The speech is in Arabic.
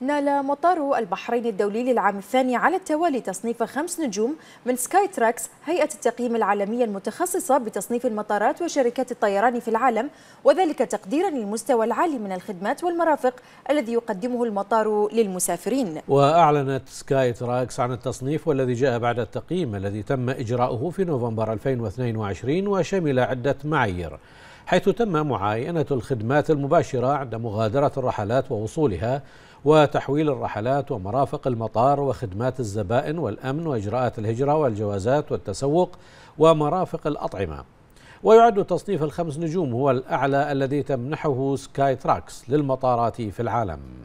نال مطار البحرين الدولي للعام الثاني على التوالي تصنيف خمس نجوم من سكاي تراكس هيئة التقييم العالمية المتخصصة بتصنيف المطارات وشركات الطيران في العالم وذلك تقديرا للمستوى العالي من الخدمات والمرافق الذي يقدمه المطار للمسافرين وأعلنت سكاي تراكس عن التصنيف والذي جاء بعد التقييم الذي تم إجراؤه في نوفمبر 2022 وشمل عدة معايير حيث تم معاينة الخدمات المباشرة عند مغادرة الرحلات ووصولها وتحويل الرحلات ومرافق المطار وخدمات الزبائن والأمن وإجراءات الهجرة والجوازات والتسوق ومرافق الأطعمة ويعد تصنيف الخمس نجوم هو الأعلى الذي تمنحه سكاي تراكس للمطارات في العالم